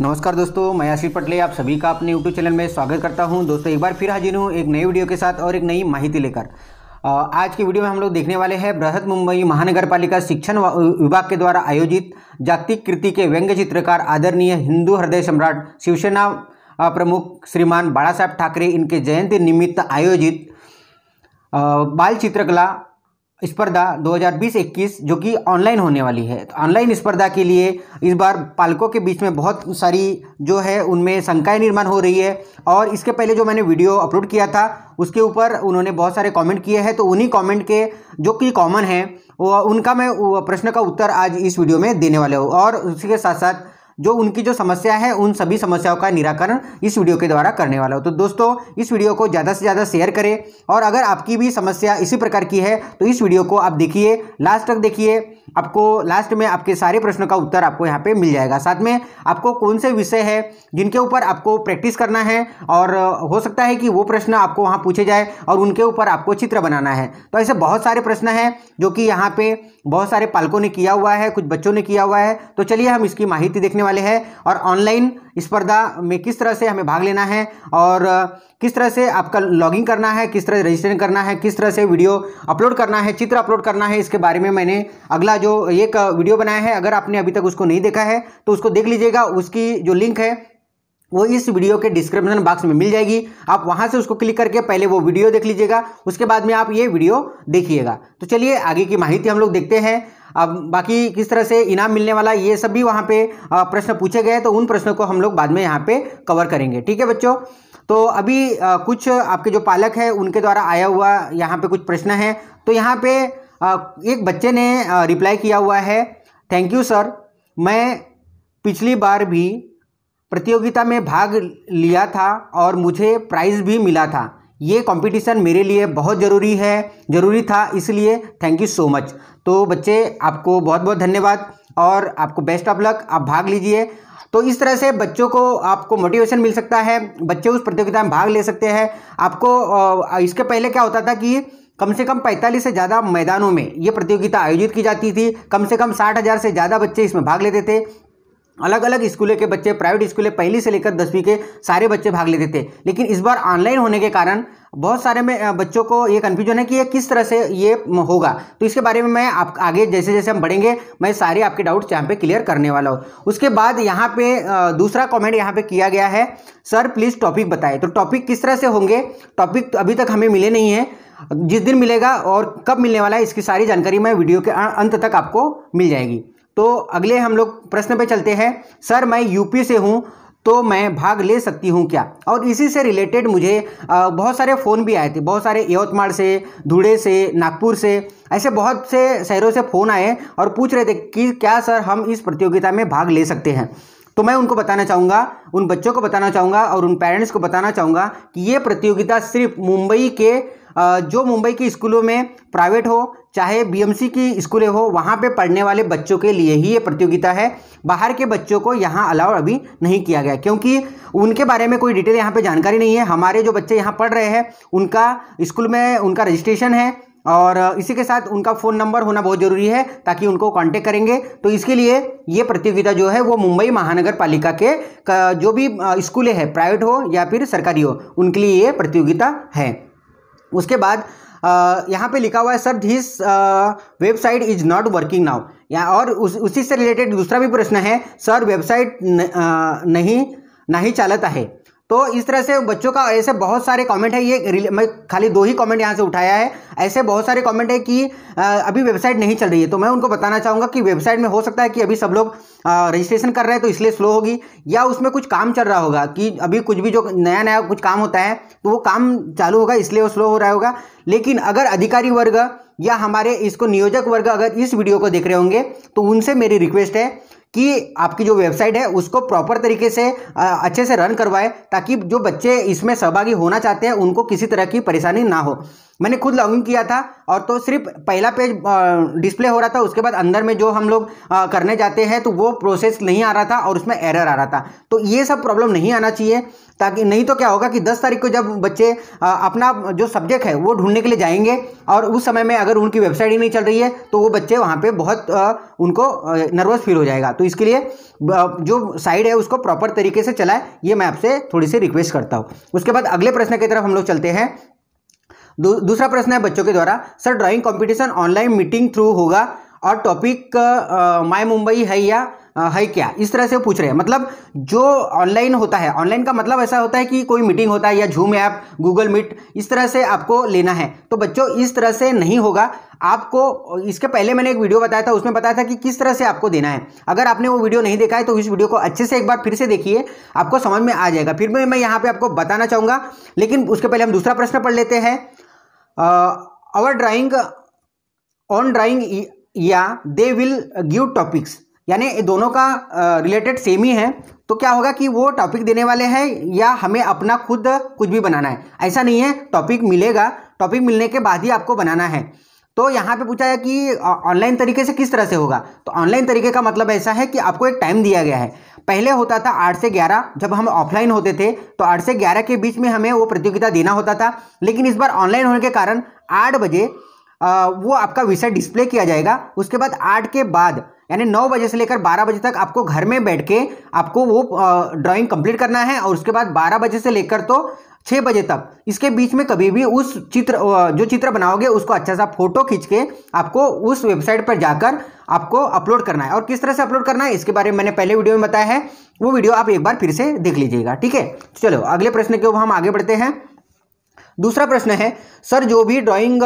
नमस्कार दोस्तों मैं आशीष पटले आप सभी का अपने यूट्यूब चैनल में स्वागत करता हूं दोस्तों एक बार फिर हाजिर हूं एक नई वीडियो के साथ और एक नई माहिती लेकर आज की वीडियो में हम लोग देखने वाले हैं बृहद मुंबई महानगर पालिका शिक्षण विभाग के द्वारा आयोजित जागतिक कृति के व्यंग्य चित्रकार आदरणीय हिंदू हृदय सम्राट शिवसेना प्रमुख श्रीमान बाड़ा ठाकरे इनके जयंती निमित्त आयोजित बाल चित्रकला स्पर्धा 2020-21 जो कि ऑनलाइन होने वाली है तो ऑनलाइन स्पर्धा के लिए इस बार पालकों के बीच में बहुत सारी जो है उनमें शंकाएं निर्माण हो रही है और इसके पहले जो मैंने वीडियो अपलोड किया था उसके ऊपर उन्होंने बहुत सारे कमेंट किए हैं तो उन्हीं कमेंट के जो कि कॉमन हैं उनका मैं प्रश्न का उत्तर आज इस वीडियो में देने वाला हूँ और उसी के साथ साथ जो उनकी जो समस्या है उन सभी समस्याओं का निराकरण इस वीडियो के द्वारा करने वाला हो तो दोस्तों इस वीडियो को ज़्यादा से ज़्यादा शेयर करें और अगर आपकी भी समस्या इसी प्रकार की है तो इस वीडियो को आप देखिए लास्ट तक देखिए आपको लास्ट में आपके सारे प्रश्नों का उत्तर आपको यहाँ पे मिल जाएगा साथ में आपको कौन से विषय है जिनके ऊपर आपको प्रैक्टिस करना है और हो सकता है कि वो प्रश्न आपको वहाँ पूछे जाए और उनके ऊपर आपको चित्र बनाना है तो ऐसे बहुत सारे प्रश्न हैं जो कि यहाँ पे बहुत सारे पालकों ने किया हुआ है कुछ बच्चों ने किया हुआ है तो चलिए हम इसकी माहिती देखने वाले हैं और ऑनलाइन स्पर्धा में किस तरह से हमें भाग लेना है और किस तरह से आपका लॉगिंग करना है किस तरह रजिस्ट्रेशन करना है किस तरह से वीडियो अपलोड करना है चित्र अपलोड करना है इसके बारे में मैंने अगला जो एक वीडियो बनाया है अगर आपने अभी तक उसको नहीं देखा है तो उसको देख लीजिएगा उसकी जो लिंक है वो इस वीडियो के डिस्क्रिप्शन बॉक्स में मिल जाएगी आप वहां से उसको क्लिक करके पहले वो वीडियो देख लीजिएगा उसके बाद में आप ये वीडियो देखिएगा तो चलिए आगे की माहिती हम लोग देखते हैं अब बाकी किस तरह से इनाम मिलने वाला ये सब भी वहाँ पे प्रश्न पूछे गए तो उन प्रश्नों को हम लोग बाद में यहाँ पे कवर करेंगे ठीक है बच्चों तो अभी कुछ आपके जो पालक है उनके द्वारा आया हुआ यहाँ पे कुछ प्रश्न है तो यहाँ पे एक बच्चे ने रिप्लाई किया हुआ है थैंक यू सर मैं पिछली बार भी प्रतियोगिता में भाग लिया था और मुझे प्राइज़ भी मिला था ये कंपटीशन मेरे लिए बहुत ज़रूरी है ज़रूरी था इसलिए थैंक यू सो मच तो बच्चे आपको बहुत बहुत धन्यवाद और आपको बेस्ट ऑफ लक आप भाग लीजिए तो इस तरह से बच्चों को आपको मोटिवेशन मिल सकता है बच्चे उस प्रतियोगिता में भाग ले सकते हैं आपको इसके पहले क्या होता था कि कम से कम 45 से ज़्यादा मैदानों में ये प्रतियोगिता आयोजित की जाती थी कम से कम साठ हज़ार से ज़्यादा बच्चे इसमें भाग लेते थे अलग अलग स्कूलों के बच्चे प्राइवेट स्कूलें पहली से लेकर दसवीं के सारे बच्चे भाग लेते थे लेकिन इस बार ऑनलाइन होने के कारण बहुत सारे में बच्चों को ये कन्फ्यूजन है कि ये किस तरह से ये होगा तो इसके बारे में मैं आप आगे जैसे जैसे हम बढ़ेंगे मैं सारे आपके डाउट्स यहाँ पे क्लियर करने वाला हूँ उसके बाद यहाँ पे दूसरा कमेंट यहाँ पे किया गया है सर प्लीज़ टॉपिक बताएं तो टॉपिक किस तरह से होंगे टॉपिक तो अभी तक हमें मिले नहीं है जिस दिन मिलेगा और कब मिलने वाला है इसकी सारी जानकारी मैं वीडियो के अंत तक आपको मिल जाएगी तो अगले हम लोग प्रश्न पे चलते हैं सर मैं यूपी से हूँ तो मैं भाग ले सकती हूँ क्या और इसी से रिलेटेड मुझे बहुत सारे फ़ोन भी आए थे बहुत सारे यवतमाल से धुड़े से नागपुर से ऐसे बहुत से शहरों से फ़ोन आए और पूछ रहे थे कि क्या सर हम इस प्रतियोगिता में भाग ले सकते हैं तो मैं उनको बताना चाहूँगा उन बच्चों को बताना चाहूँगा और उन पेरेंट्स को बताना चाहूँगा कि ये प्रतियोगिता सिर्फ मुंबई के जो मुंबई के स्कूलों में प्राइवेट हो चाहे बीएमसी की स्कूलें हो वहाँ पे पढ़ने वाले बच्चों के लिए ही ये प्रतियोगिता है बाहर के बच्चों को यहाँ अलाउ अभी नहीं किया गया क्योंकि उनके बारे में कोई डिटेल यहाँ पे जानकारी नहीं है हमारे जो बच्चे यहाँ पढ़ रहे हैं उनका स्कूल में उनका रजिस्ट्रेशन है और इसी के साथ उनका फ़ोन नंबर होना बहुत ज़रूरी है ताकि उनको कांटेक्ट करेंगे तो इसके लिए ये प्रतियोगिता जो है वो मुंबई महानगर पालिका के जो भी स्कूलें हैं प्राइवेट हो या फिर सरकारी हो उनके लिए ये प्रतियोगिता है उसके बाद यहाँ पे लिखा हुआ है sir this website is not working now या और उस उसी से रिलेटेड दूसरा भी प्रश्न है सर वेबसाइट न, आ, नहीं नाही चालत तो इस तरह से बच्चों का ऐसे बहुत सारे कमेंट है ये मैं खाली दो ही कमेंट यहाँ से उठाया है ऐसे बहुत सारे कमेंट है कि अभी वेबसाइट नहीं चल रही है तो मैं उनको बताना चाहूँगा कि वेबसाइट में हो सकता है कि अभी सब लोग रजिस्ट्रेशन कर रहे हैं तो इसलिए स्लो होगी या उसमें कुछ काम चल रहा होगा कि अभी कुछ भी जो नया नया कुछ काम होता है तो वो काम चालू होगा इसलिए वो स्लो हो रहा होगा लेकिन अगर अधिकारी वर्ग या हमारे इसको नियोजक वर्ग अगर इस वीडियो को देख रहे होंगे तो उनसे मेरी रिक्वेस्ट है कि आपकी जो वेबसाइट है उसको प्रॉपर तरीके से अच्छे से रन करवाए ताकि जो बच्चे इसमें सहभागी होना चाहते हैं उनको किसी तरह की परेशानी ना हो मैंने खुद लॉगिन किया था और तो सिर्फ पहला पेज डिस्प्ले हो रहा था उसके बाद अंदर में जो हम लोग करने जाते हैं तो वो प्रोसेस नहीं आ रहा था और उसमें एरर आ रहा था तो ये सब प्रॉब्लम नहीं आना चाहिए ताकि नहीं तो क्या होगा कि 10 तारीख को जब बच्चे अपना जो सब्जेक्ट है वो ढूंढने के लिए जाएंगे और उस समय में अगर उनकी वेबसाइट ही नहीं चल रही है तो वो बच्चे वहाँ पर बहुत उनको नर्वस फील हो जाएगा तो इसके लिए जो साइड है उसको प्रॉपर तरीके से चलाए ये मैं आपसे थोड़ी सी रिक्वेस्ट करता हूँ उसके बाद अगले प्रश्न की तरफ हम लोग चलते हैं दूसरा प्रश्न है बच्चों के द्वारा sir drawing competition online meeting through होगा और टॉपिक माय मुंबई है या आ, है क्या इस तरह से पूछ रहे हैं मतलब जो ऑनलाइन होता है ऑनलाइन का मतलब ऐसा होता है कि कोई मीटिंग होता है या झूम ऐप गूगल मीट इस तरह से आपको लेना है तो बच्चों इस तरह से नहीं होगा आपको इसके पहले मैंने एक वीडियो बताया था उसमें बताया था कि किस तरह से आपको देना है अगर आपने वो वीडियो नहीं देखा है तो इस वीडियो को अच्छे से एक बार फिर से देखिए आपको समझ में आ जाएगा फिर भी मैं यहाँ पर आपको बताना चाहूँगा लेकिन उसके पहले हम दूसरा प्रश्न पढ़ लेते हैं आवर ड्राइंग ऑन ड्राइंग या दे विल गिव टॉपिक्स यानी दोनों का रिलेटेड uh, सेम ही है तो क्या होगा कि वो टॉपिक देने वाले हैं या हमें अपना खुद कुछ भी बनाना है ऐसा नहीं है टॉपिक मिलेगा टॉपिक मिलने के बाद ही आपको बनाना है तो यहाँ पे पूछा है कि ऑनलाइन तरीके से किस तरह से होगा तो ऑनलाइन तरीके का मतलब ऐसा है कि आपको एक टाइम दिया गया है पहले होता था आठ से ग्यारह जब हम ऑफलाइन होते थे तो आठ से ग्यारह के बीच में हमें वो प्रतियोगिता देना होता था लेकिन इस बार ऑनलाइन होने के कारण आठ बजे वो आपका विषय डिस्प्ले किया जाएगा उसके बाद आठ के बाद यानी नौ बजे से लेकर बारह बजे तक आपको घर में बैठ के आपको वो ड्राइंग कंप्लीट करना है और उसके बाद बारह बजे से लेकर तो छः बजे तक इसके बीच में कभी भी उस चित्र जो चित्र बनाओगे उसको अच्छा सा फोटो खींच के आपको उस वेबसाइट पर जाकर आपको अपलोड करना है और किस तरह से अपलोड करना है इसके बारे में मैंने पहले वीडियो में बताया है वो वीडियो आप एक बार फिर से देख लीजिएगा ठीक है तो चलो अगले प्रश्न के ऊपर हम आगे बढ़ते हैं दूसरा प्रश्न है सर जो भी ड्राॅइंग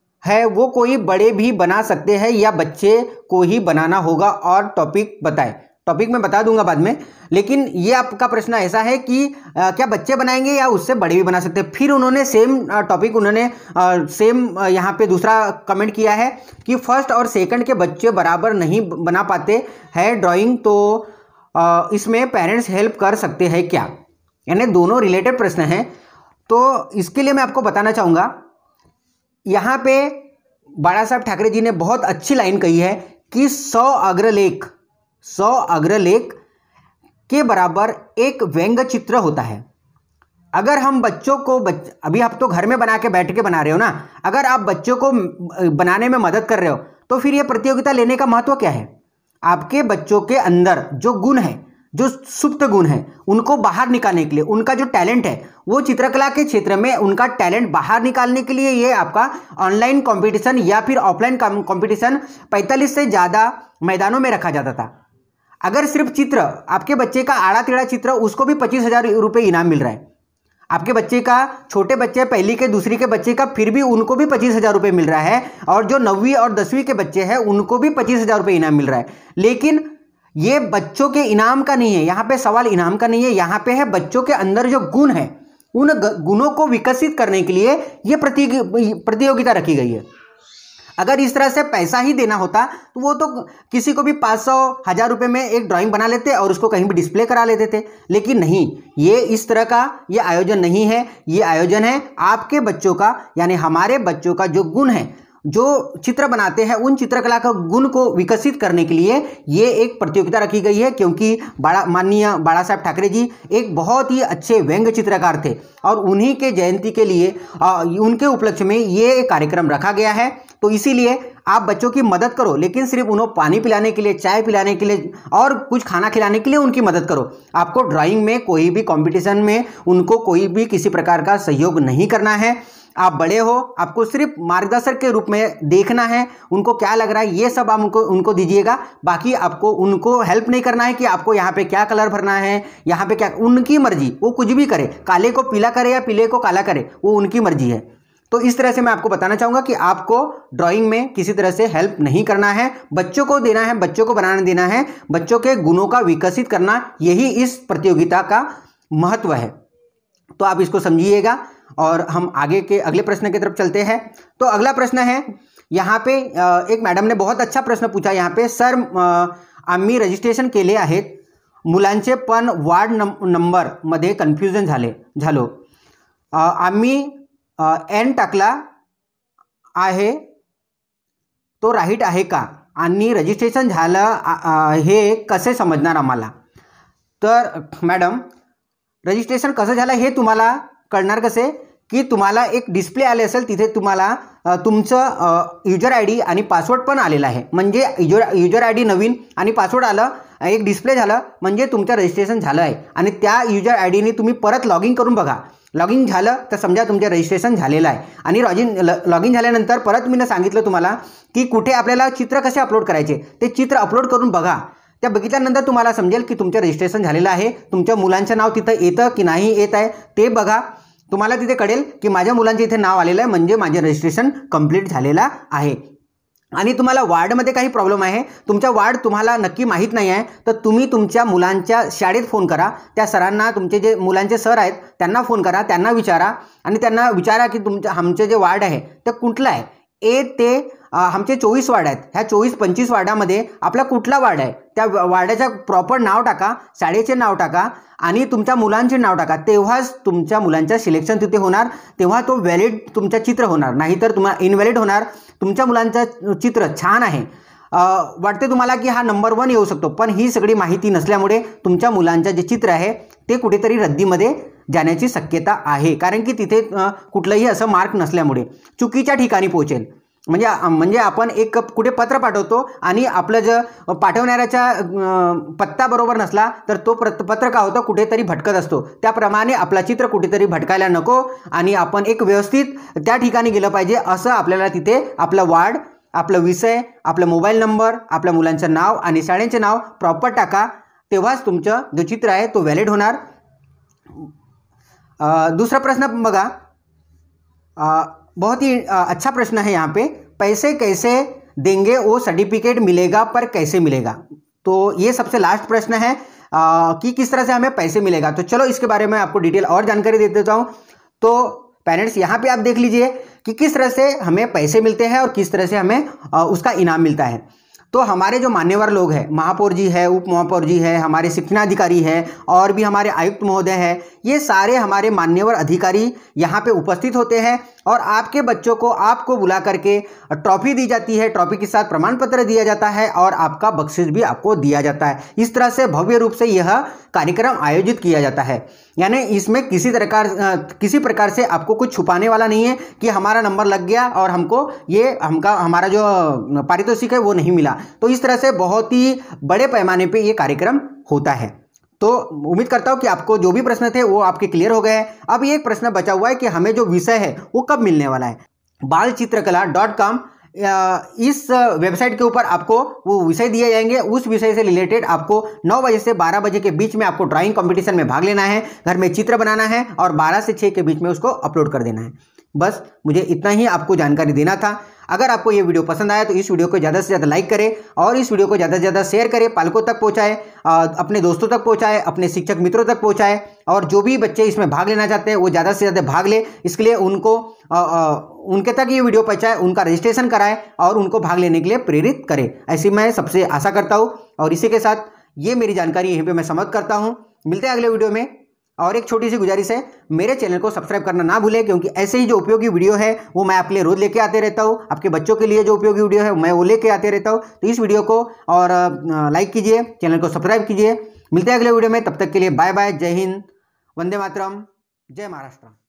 है वो कोई बड़े भी बना सकते हैं या बच्चे को ही बनाना होगा और टॉपिक बताएं टॉपिक में बता दूंगा बाद में लेकिन ये आपका प्रश्न ऐसा है कि आ, क्या बच्चे बनाएंगे या उससे बड़े भी बना सकते हैं फिर उन्होंने सेम टॉपिक उन्होंने आ, सेम यहाँ पे दूसरा कमेंट किया है कि फर्स्ट और सेकंड के बच्चे बराबर नहीं बना पाते हैं ड्राइंग तो आ, इसमें पेरेंट्स हेल्प कर सकते हैं क्या यानी दोनों रिलेटेड प्रश्न हैं तो इसके लिए मैं आपको बताना चाहूँगा यहाँ पर बाड़ा साहब ठाकरे जी ने बहुत अच्छी लाइन कही है कि सौ अग्रलेख सौ अग्रलेख के बराबर एक व्यंग चित्र होता है अगर हम बच्चों को बच्च... अभी आप तो घर में बना के बैठ के बना रहे हो ना अगर आप बच्चों को बनाने में मदद कर रहे हो तो फिर ये प्रतियोगिता लेने का महत्व क्या है आपके बच्चों के अंदर जो गुण है जो सुप्त गुण है उनको बाहर निकालने के लिए उनका जो टैलेंट है वो चित्रकला के क्षेत्र में उनका टैलेंट बाहर निकालने के लिए ये आपका ऑनलाइन कंपटीशन या फिर ऑफलाइन कंपटीशन 45 से ज़्यादा मैदानों में रखा जाता था अगर सिर्फ चित्र आपके बच्चे का आड़ा तेड़ा चित्र उसको भी पच्चीस हज़ार रुपये इनाम मिल रहा है आपके बच्चे का छोटे बच्चे पहली के दूसरी के बच्चे का फिर भी उनको भी पच्चीस हज़ार रुपये मिल रहा है और जो नवीं और दसवीं के बच्चे हैं उनको भी पच्चीस हज़ार रुपये इनाम मिल रहा है लेकिन ये बच्चों के इनाम का नहीं है यहाँ पे सवाल इनाम का नहीं है यहाँ पे है बच्चों के अंदर जो गुण है उन गुणों को विकसित करने के लिए ये प्रतियोगिता रखी गई है अगर इस तरह से पैसा ही देना होता तो वो तो किसी को भी पाँच सौ हज़ार रुपये में एक ड्राइंग बना लेते और उसको कहीं भी डिस्प्ले करा लेते थे लेकिन नहीं ये इस तरह का ये आयोजन नहीं है ये आयोजन है आपके बच्चों का यानी हमारे बच्चों का जो गुण है जो चित्र बनाते हैं उन चित्रकला का गुण को विकसित करने के लिए ये एक प्रतियोगिता रखी गई है क्योंकि बाड़ा माननीय बाड़ा साहब ठाकरे जी एक बहुत ही अच्छे व्यंग्य चित्रकार थे और उन्हीं के जयंती के लिए आ, उनके उपलक्ष्य में ये कार्यक्रम रखा गया है तो इसीलिए आप बच्चों की मदद करो लेकिन सिर्फ उन्हें पानी पिलाने के लिए चाय पिलाने के लिए और कुछ खाना खिलाने के लिए उनकी मदद करो आपको ड्राइंग में कोई भी कंपटीशन में उनको कोई भी किसी प्रकार का सहयोग नहीं करना है आप बड़े हो आपको सिर्फ मार्गदर्शक के रूप में देखना है उनको क्या लग रहा है ये सब आप उनको उनको दीजिएगा बाकी आपको उनको हेल्प नहीं करना है कि आपको यहाँ पे क्या कलर भरना है यहाँ पे क्या उनकी मर्जी वो कुछ भी करे काले को पीला करे या पीले को काला करे वो उनकी मर्जी है तो इस तरह से मैं आपको बताना चाहूँगा कि आपको ड्राइंग में किसी तरह से हेल्प नहीं करना है बच्चों को देना है बच्चों को बनाने देना है बच्चों के गुणों का विकसित करना यही इस प्रतियोगिता का महत्व है तो आप इसको समझिएगा और हम आगे के अगले प्रश्न की तरफ चलते हैं तो अगला प्रश्न है यहाँ पे एक मैडम ने बहुत अच्छा प्रश्न पूछा यहाँ पे सर आम्मी रजिस्ट्रेशन के लिए मुलांचे पन वार्ड नंबर मधे कन्फ्यूजन झाले झालो आम्मी एन टाकला आहे तो राईट आहे का आणि रजिस्ट्रेशन झालं हे कसे समजणार आम्हाला तर मॅडम रजिस्ट्रेशन कसं झालं हे तुम्हाला कळणार कसे की तुम्हाला एक डिस्प्ले आले असेल तिथे तुम्हाला तुमचं युजर आय डी आणि पासवर्ड पण आलेला आहे म्हणजे युजर युजर आय डी नवीन आणि पासवर्ड आलं एक डिस्प्ले झालं म्हणजे तुमचं रजिस्ट्रेशन झालं आहे आणि त्या युजर आय डीने तुम्ही परत लॉग इन करून बघा लॉग इन तो समझा तुम्हें रजिस्ट्रेशन है और आणि लॉग इन लॉग इन झाल्यानंतर परत मी सांगितलं तुम्हाला की कुठे अपने चित्र कसे अपलोड कराएं तो चित्र अपलोड करून बगा त्या बघितल्यानंतर तुम्हाला समजेल की तुमचं रजिस्ट्रेशन है तुम्हार मुला मुलांचं नाव तिथं येतं की नाही येत आहे ते बघा तुम्हाला तिथे कड़े की माझ्या मुलांचे इथे नाव आलेलं आहे म्हणजे रजिस्ट्रेशन कंप्लीट है आणि वार्ड मे का प्रॉब्लम है तुमच्या वार्ड तुम्हारा नक्की माहीत नहीं है तो तुम्हें तुम्हार मुलांच्या शाळेत फोन करा त्या सरांना तुम्हें जे मुला सर है त्यांना फोन करा विचारा आणि त्यांना विचारा की तुमच्या आमचे जे वार्ड है तो कुठलं है ए ते अं, आमचे चोवीस वार्ड आहेत ह्या चोवीस पंचवीस मे आपला कुठला वार्ड है त्या वाड्याचं प्रॉपर नाव टाका शाळेचे नाव टाका आणि तुमच्या मुलांचे नाव टाका तेव्हाच तुमच्या मुलांच्या सिलेक्शन तिथे होणार तेव्हा तो व्हॅलिड तुमचं चित्र होणार नाहीतर तुम्हाला इनव्हॅलिड होणार तुमच्या मुलांचा चित्र छान आहे वाटते तुम्हाला की हा नंबर वन येऊ शकतो पण ही सगळी माहिती नसल्यामुळे तुमच्या मुलांचं जे चित्र आहे ते कुठेतरी रद्दीमध्ये जाण्याची शक्यता आहे कारण की तिथे कुठलंही असं मार्क नसल्यामुळे चुकीच्या ठिकाणी पोहोचेल म्हणजे म्हणजे आपण एक कुठे पत्र पाठवतो आणि आपलं जर पाठवणाऱ्याच्या पत्ता बरोबर नसला तर तो प्रत पत्र का होतं कुठेतरी भटकत असतो त्याप्रमाणे आपला चित्र कुठेतरी भटकायला नको आणि आपण एक व्यवस्थित त्या ठिकाणी गेलं पाहिजे असं आपल्याला तिथे आपला वाढ आपला विषय आपला मोबाईल नंबर आपल्या मुलांचं नाव आणि शाळेचे नाव प्रॉपर टाका तेव्हाच तुमचं जो चित्र आहे तो व्हॅलिड होणार दुसरा प्रश्न बघा बहुत ही अच्छा प्रश्न है यहाँ पे पैसे कैसे देंगे वो सर्टिफिकेट मिलेगा पर कैसे मिलेगा तो ये सबसे लास्ट प्रश्न है आ, कि किस तरह से हमें पैसे मिलेगा तो चलो इसके बारे में आपको डिटेल और जानकारी दे देता हूँ तो पेरेंट्स यहाँ पे आप देख लीजिए कि किस तरह से हमें पैसे मिलते हैं और किस तरह से हमें उसका इनाम मिलता है तो हमारे जो मान्यवर लोग हैं महापौर जी है उप महापौर जी है हमारे शिक्षणाधिकारी है और भी हमारे आयुक्त महोदय है ये सारे हमारे मान्यवर अधिकारी यहाँ पे उपस्थित होते हैं और आपके बच्चों को आपको बुला करके ट्रॉफी दी जाती है ट्रॉफी के साथ प्रमाण पत्र दिया जाता है और आपका बख्शिश भी आपको दिया जाता है इस तरह से भव्य रूप से यह कार्यक्रम आयोजित किया जाता है यानी इसमें किसी प्रकार किसी प्रकार से आपको कुछ छुपाने वाला नहीं है कि हमारा नंबर लग गया और हमको ये हमका हमारा जो पारितोषिक है वो नहीं मिला तो इस तरह से बहुत ही बड़े पैमाने पे ये कार्यक्रम होता है तो उम्मीद करता हूँ कि आपको जो भी प्रश्न थे वो आपके क्लियर हो गए अब ये एक प्रश्न बचा हुआ है कि हमें जो विषय है वो कब मिलने वाला है बाल चित्रकला डॉट कॉम इस वेबसाइट के ऊपर आपको वो विषय दिए जाएंगे उस विषय से रिलेटेड आपको नौ बजे से बारह बजे के बीच में आपको ड्राइंग कंपटीशन में भाग लेना है घर में चित्र बनाना है और बारह से छः के बीच में उसको अपलोड कर देना है बस मुझे इतना ही आपको जानकारी देना था अगर आपको ये वीडियो पसंद आया तो इस वीडियो को ज़्यादा से ज़्यादा लाइक करें और इस वीडियो को ज़्यादा से ज़्यादा शेयर करें पालकों तक पहुँचाए अपने दोस्तों तक पहुँचाए अपने शिक्षक मित्रों तक पहुँचाए और जो भी बच्चे इसमें भाग लेना चाहते हैं वो ज़्यादा से ज़्यादा भाग ले इसके लिए उनको उनके तक ये वीडियो पहुँचाए उनका रजिस्ट्रेशन कराए और उनको भाग लेने के लिए प्रेरित करें ऐसी मैं सबसे आशा करता हूँ और इसी के साथ ये मेरी जानकारी यहीं पर मैं समाप्त करता हूँ मिलते हैं अगले वीडियो में और एक छोटी सी गुजारिश है मेरे चैनल को सब्सक्राइब करना ना भूले क्योंकि ऐसे ही जो उपयोगी वीडियो है वो मैं आपके लिए रोज़ लेके आते रहता हूँ आपके बच्चों के लिए जो उपयोगी वीडियो है मैं वो लेके आते रहता हूँ तो इस वीडियो को और लाइक कीजिए चैनल को सब्सक्राइब कीजिए मिलते हैं अगले वीडियो में तब तक के लिए बाय बाय जय हिंद वंदे मातरम जय महाराष्ट्र